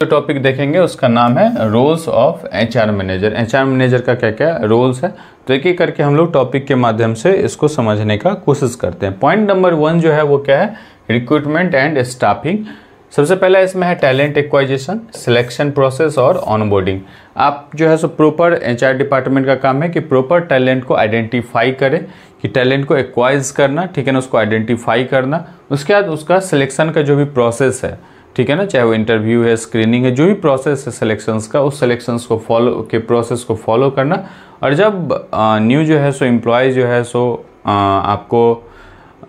जो टॉपिक देखेंगे उसका नाम है roles of HR manager HR manager का क्या क्या रोल्स है तो एक एक करके हम लोग टॉपिक के माध्यम से इसको समझने का कोशिश करते हैं पॉइंट नंबर वन जो है वो क्या है रिक्रूटमेंट एंड स्टाफिंग सबसे पहला इसमें है टैलेंट एक्वाइजेशन सिलेक्शन प्रोसेस और ऑनबोर्डिंग आप जो है सो प्रॉपर आर डिपार्टमेंट का काम है कि प्रॉपर टैलेंट को आइडेंटिफाई करें कि टैलेंट को एक्वाइज करना ठीक है ना उसको आइडेंटिफाई करना उसके बाद उसका सिलेक्शन का जो भी प्रोसेस है ठीक है ना चाहे वो इंटरव्यू है स्क्रीनिंग है जो भी प्रोसेस है सिलेक्शंस का उस सिलेक्शंस को फॉलो के प्रोसेस को फॉलो करना और जब न्यू जो है सो एम्प्लॉय जो है सो आ, आपको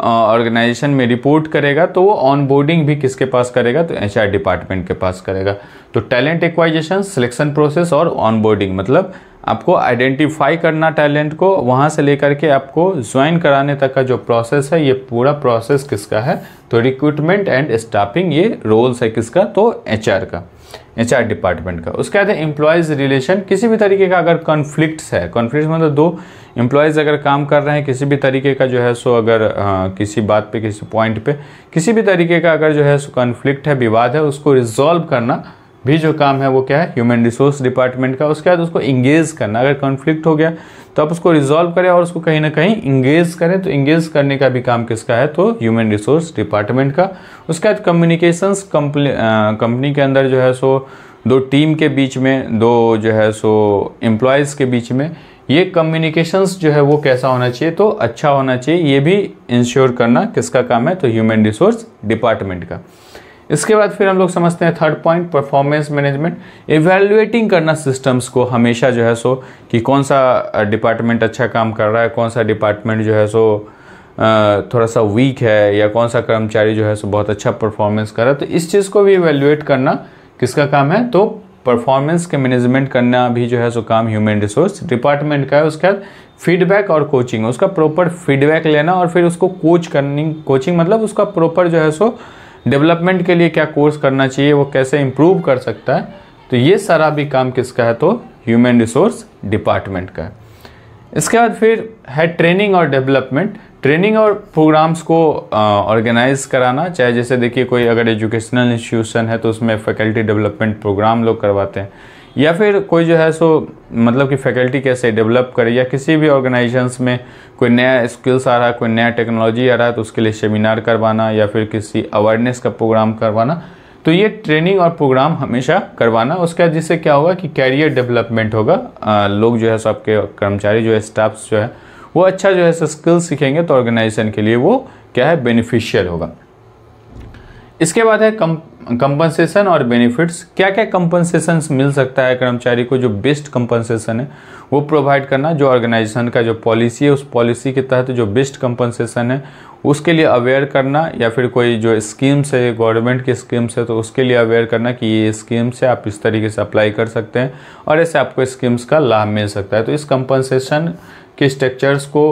ऑर्गेनाइजेशन में रिपोर्ट करेगा तो वो ऑनबोर्डिंग भी किसके पास करेगा तो एच डिपार्टमेंट के पास करेगा तो टैलेंट एक्वाइजेशन सिलेक्शन प्रोसेस और ऑनबोर्डिंग मतलब आपको आइडेंटिफाई करना टैलेंट को वहाँ से लेकर के आपको ज्वाइन कराने तक का जो प्रोसेस है ये पूरा प्रोसेस किसका है तो रिक्रूटमेंट एंड स्टाफिंग ये रोल्स है किसका तो एच का एच डिपार्टमेंट का उसके बाद है एम्प्लॉयज़ रिलेशन किसी भी तरीके का अगर कॉन्फ्लिक्ट है कॉन्फ्लिक्ट मतलब दो एम्प्लॉयज़ अगर काम कर रहे हैं किसी भी तरीके का जो है सो अगर आ, किसी बात पे किसी पॉइंट पे किसी भी तरीके का अगर जो है सो कॉन्फ्लिक्ट है विवाद है उसको रिजॉल्व करना भी जो काम है वो क्या है ह्यूमन रिसोर्स डिपार्टमेंट का उसके बाद उसको इंगेज करना अगर कॉन्फ्लिक्ट हो गया तो आप उसको रिजॉल्व करें और उसको कहीं ना कहीं इंगेज करें तो इंगेज करने का भी काम किसका है तो ह्यूमन रिसोर्स डिपार्टमेंट का उसके बाद कम्युनिकेशन कंपनी के अंदर जो है सो दो टीम के बीच में दो जो है सो एम्प्लॉयज़ के बीच में ये कम्युनिकेशंस जो है वो कैसा होना चाहिए तो अच्छा होना चाहिए ये भी इंश्योर करना किसका काम है तो ह्यूमन रिसोर्स डिपार्टमेंट का इसके बाद फिर हम लोग समझते हैं third point performance management evaluating करना सिस्टम्स को हमेशा जो है सो कि कौन सा डिपार्टमेंट अच्छा काम कर रहा है कौन सा डिपार्टमेंट जो है सो थोड़ा सा वीक है या कौन सा कर्मचारी जो है सो बहुत अच्छा परफॉर्मेंस कर रहा है तो इस चीज़ को भी इवेल्युएट करना किसका काम है तो परफॉर्मेंस के मैनेजमेंट करना भी जो है सो काम ह्यूमन रिसोर्स डिपार्टमेंट का है उसके बाद फीडबैक और कोचिंग उसका प्रॉपर फीडबैक लेना और फिर उसको कोच करनी कोचिंग मतलब उसका प्रॉपर जो है सो डेवलपमेंट के लिए क्या कोर्स करना चाहिए वो कैसे इम्प्रूव कर सकता है तो ये सारा भी काम किसका है तो ह्यूमन रिसोर्स डिपार्टमेंट का है इसके बाद फिर है ट्रेनिंग और डेवलपमेंट ट्रेनिंग और प्रोग्राम्स को ऑर्गेनाइज कराना चाहे जैसे देखिए कोई अगर एजुकेशनल इंस्टीट्यूशन है तो उसमें फैकल्टी डेवलपमेंट प्रोग्राम लोग करवाते हैं या फिर कोई जो है सो मतलब कि फैकल्टी कैसे डेवलप करे या किसी भी ऑर्गेनाइजेशंस में कोई नया स्किल्स आ रहा है कोई नया टेक्नोलॉजी आ रहा है तो उसके लिए सेमिनार करवाना या फिर किसी अवेयरनेस का प्रोग्राम करवाना तो ये ट्रेनिंग और प्रोग्राम हमेशा करवाना उसके बाद जिससे क्या होगा कि कैरियर डेवलपमेंट होगा आ, लोग जो है सो आपके कर्मचारी जो है स्टाफ जो है वो अच्छा जो है सो स्किल्स सीखेंगे तो ऑर्गेनाइजेशन के लिए वो क्या है बेनिफिशियल होगा इसके बाद है कम कंपनसेशन और बेनिफिट्स क्या क्या कंपनसेशन मिल सकता है कर्मचारी को जो बेस्ट कंपनसेशन है वो प्रोवाइड करना जो ऑर्गेनाइजेशन का जो पॉलिसी है उस पॉलिसी के तहत जो बेस्ट कंपनसेशन है उसके लिए अवेयर करना या फिर कोई जो स्कीम्स है गवर्नमेंट की स्कीम्स है तो उसके लिए अवेयर करना कि ये स्कीम्स है आप इस तरीके से अप्लाई कर सकते हैं और ऐसे आपको स्कीम्स का लाभ मिल सकता है तो इस कंपनसेशन के स्ट्रक्चर्स को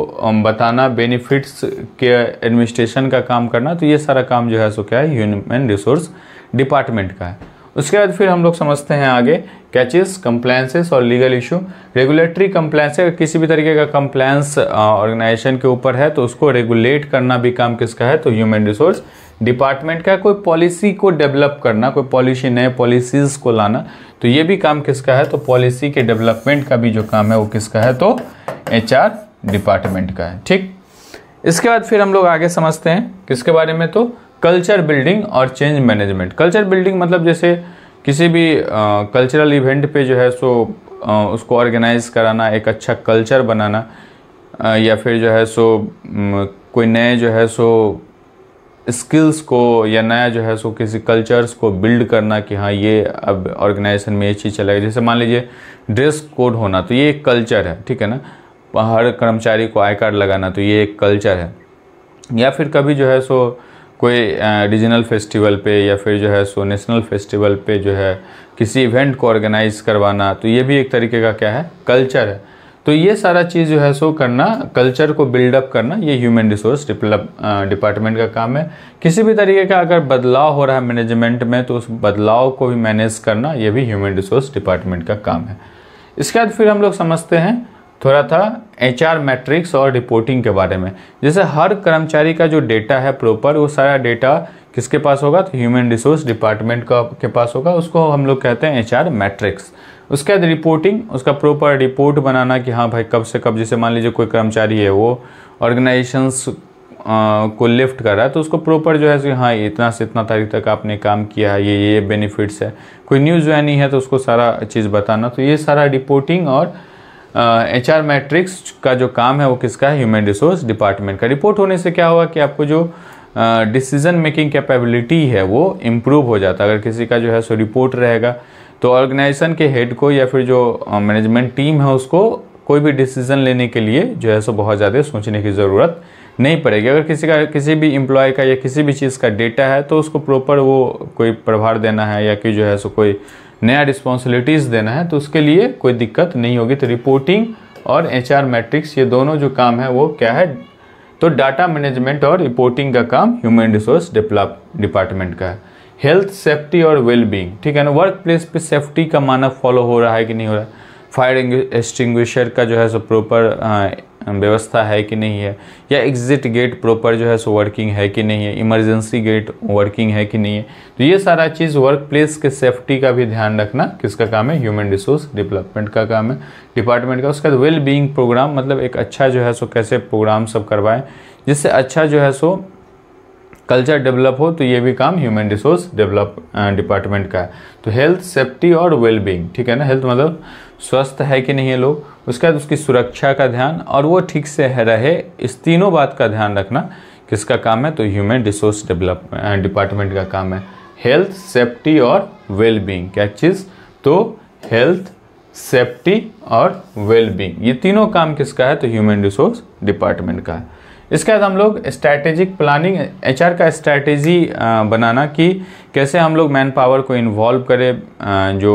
बताना बेनिफिट्स के एडमिनिस्ट्रेशन का काम करना तो ये सारा काम जो है सो क्या है ह्यूमन रिसोर्स डिपार्टमेंट का है उसके बाद फिर हम लोग समझते हैं आगे कैचेस कंप्लायंसेस और लीगल इशू रेगुलेटरी कंप्लायंस अगर किसी भी तरीके का कंप्लायंस ऑर्गेनाइजेशन के ऊपर है तो उसको रेगुलेट करना भी काम किसका है तो ह्यूमन रिसोर्स डिपार्टमेंट का कोई पॉलिसी को डेवलप करना कोई पॉलिसी नए पॉलिसीज़ को लाना तो ये भी काम किसका है तो पॉलिसी के डेवलपमेंट का भी जो काम है वो किसका है तो एच डिपार्टमेंट का है ठीक इसके बाद फिर हम लोग आगे समझते हैं किसके बारे में तो कल्चर बिल्डिंग और चेंज मैनेजमेंट कल्चर बिल्डिंग मतलब जैसे किसी भी कल्चरल इवेंट पे जो है सो uh, उसको ऑर्गेनाइज कराना एक अच्छा कल्चर बनाना uh, या फिर जो है सो um, कोई नए जो है सो स्किल्स को या नया जो है सो किसी कल्चर्स को बिल्ड करना कि हाँ ये अब ऑर्गेनाइजेशन में ये चीज़ चलेगी जैसे मान लीजिए ड्रेस कोड होना तो ये एक कल्चर है ठीक है ना हर कर्मचारी को आई कार्ड लगाना तो ये एक कल्चर है या फिर कभी जो है सो कोई रीजनल फेस्टिवल पे या फिर जो है सो नेशनल फेस्टिवल पे जो है किसी इवेंट को ऑर्गेनाइज़ करवाना तो ये भी एक तरीके का क्या है कल्चर है तो ये सारा चीज़ जो है सो करना कल्चर को बिल्डअप करना ये ह्यूमन रिसोर्स डिपार्टमेंट का काम है किसी भी तरीके का अगर बदलाव हो रहा है मैनेजमेंट में तो उस बदलाव को भी मैनेज करना ये भी ह्यूमन रिसोर्स डिपार्टमेंट का काम है इसके बाद फिर हम लोग समझते हैं थोड़ा था एचआर मैट्रिक्स और रिपोर्टिंग के बारे में जैसे हर कर्मचारी का जो डेटा है प्रॉपर वो सारा डेटा किसके पास होगा तो ह्यूमन रिसोर्स डिपार्टमेंट का के पास होगा उसको हम लोग कहते हैं एचआर मैट्रिक्स उसके बाद रिपोर्टिंग उसका प्रॉपर रिपोर्ट बनाना कि हाँ भाई कब से कब जैसे मान लीजिए कोई कर्मचारी है वो ऑर्गेनाइजेशंस को लिफ्ट कर रहा है तो उसको प्रॉपर जो है कि हाँ इतना से इतना तारीख तक आपने काम किया है ये ये बेनिफिट्स है कोई न्यूज ज्वाइनिंग है तो उसको सारा चीज़ बताना तो ये सारा रिपोर्टिंग और एच आर मैट्रिक्स का जो काम है वो किसका है ह्यूमन रिसोर्स डिपार्टमेंट का रिपोर्ट होने से क्या हुआ कि आपको जो डिसीजन मेकिंग कैपेबिलिटी है वो इम्प्रूव हो जाता है अगर किसी का जो है सो रिपोर्ट रहेगा तो ऑर्गेनाइजेशन के हेड को या फिर जो मैनेजमेंट टीम है उसको कोई भी डिसीजन लेने के लिए जो है सो बहुत ज़्यादा सोचने की ज़रूरत नहीं पड़ेगी अगर किसी का किसी भी एम्प्लॉय का या किसी भी चीज़ का डेटा है तो उसको प्रॉपर वो कोई प्रभार देना है या कि जो है सो कोई नया रिस्पॉन्सिबिलिटीज़ देना है तो उसके लिए कोई दिक्कत नहीं होगी तो रिपोर्टिंग और एच मैट्रिक्स ये दोनों जो काम है वो क्या है तो डाटा मैनेजमेंट और रिपोर्टिंग का काम ह्यूमन रिसोर्स डेवलप डिपार्टमेंट का है हेल्थ सेफ्टी और वेलबींग ठीक है ना वर्क प्लेस पर सेफ्टी का मानक फॉलो हो रहा है कि नहीं हो रहा है फायर एक्सटिंग्विशर का जो है सो प्रॉपर व्यवस्था है कि नहीं है या एग्जिट गेट प्रॉपर जो है सो वर्किंग है कि नहीं है इमरजेंसी गेट वर्किंग है कि नहीं है तो ये सारा चीज़ वर्क प्लेस के सेफ्टी का भी ध्यान रखना किसका काम है ह्यूमन रिसोर्स डेवलपमेंट का काम है डिपार्टमेंट का उसके बाद वेल बीइंग प्रोग्राम मतलब एक अच्छा जो है सो कैसे प्रोग्राम सब करवाएं जिससे अच्छा जो है सो कल्चर डेवलप हो तो ये भी काम ह्यूमन रिसोर्स डेवलप डिपार्टमेंट का है तो हेल्थ सेफ्टी और वेलबींग ठीक है ना हेल्थ मतलब स्वस्थ है कि नहीं है लोग उसके बाद उसकी सुरक्षा का ध्यान और वो ठीक से रहे इस तीनों बात का ध्यान रखना किसका काम है तो ह्यूमन रिसोर्स डेवलप डिपार्टमेंट का काम है हेल्थ सेफ्टी और वेलबींग क्या चीज़ तो हेल्थ सेफ्टी और वेलबींग ये तीनों काम किसका है तो ह्यूमन रिसोर्स डिपार्टमेंट का है इसके बाद हम लोग स्ट्रैटेजिक प्लानिंग एचआर का स्ट्रैटेजी बनाना कि कैसे हम लोग मैन पावर को इन्वॉल्व करें जो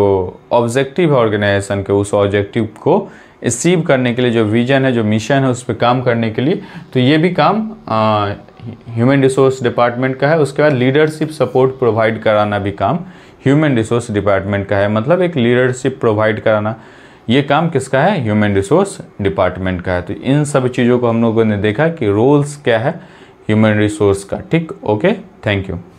ऑब्जेक्टिव है ऑर्गेनाइजेशन के उस ऑब्जेक्टिव को अचीव करने के लिए जो विजन है जो मिशन है उस पर काम करने के लिए तो ये भी काम ह्यूमन रिसोर्स डिपार्टमेंट का है उसके बाद लीडरशिप सपोर्ट प्रोवाइड कराना भी काम ह्यूमन रिसोर्स डिपार्टमेंट का है मतलब एक लीडरशिप प्रोवाइड कराना ये काम किसका है ह्यूमन रिसोर्स डिपार्टमेंट का है तो इन सब चीज़ों को हम लोगों ने देखा कि रोल्स क्या है ह्यूमन रिसोर्स का ठीक ओके थैंक यू